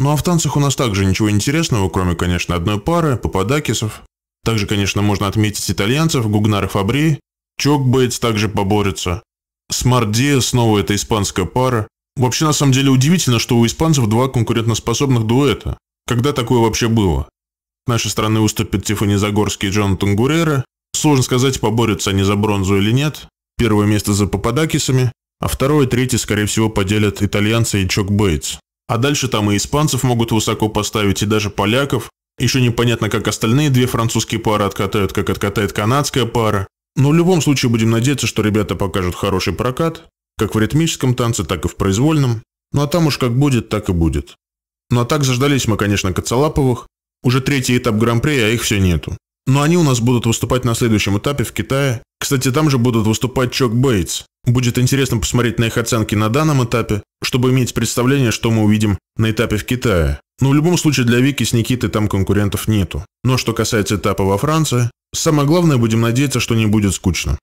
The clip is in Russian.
Ну а в танцах у нас также ничего интересного, кроме, конечно, одной пары, попадакисов. Также, конечно, можно отметить итальянцев, Гугнар и Фабри. Чокбейтс также поборется. Смардия снова это испанская пара. Вообще, на самом деле, удивительно, что у испанцев два конкурентоспособных дуэта. Когда такое вообще было? Нашей страны уступят Тифани Загорский и Джонатан Гурера. Сложно сказать, поборются они за бронзу или нет. Первое место за Пападакисами, а второе и третье, скорее всего, поделят итальянцы и Чок Бейтс. А дальше там и испанцев могут высоко поставить, и даже поляков. Еще непонятно, как остальные две французские пары откатают, как откатает канадская пара. Но в любом случае будем надеяться, что ребята покажут хороший прокат, как в ритмическом танце, так и в произвольном. Ну а там уж как будет, так и будет. Ну а так заждались мы, конечно, Коцалаповых. Уже третий этап Гран-при, а их все нету. Но они у нас будут выступать на следующем этапе в Китае, кстати, там же будут выступать Чок Бейтс. Будет интересно посмотреть на их оценки на данном этапе, чтобы иметь представление, что мы увидим на этапе в Китае. Но в любом случае для Вики с Никитой там конкурентов нету. Но что касается этапа во Франции, самое главное будем надеяться, что не будет скучно.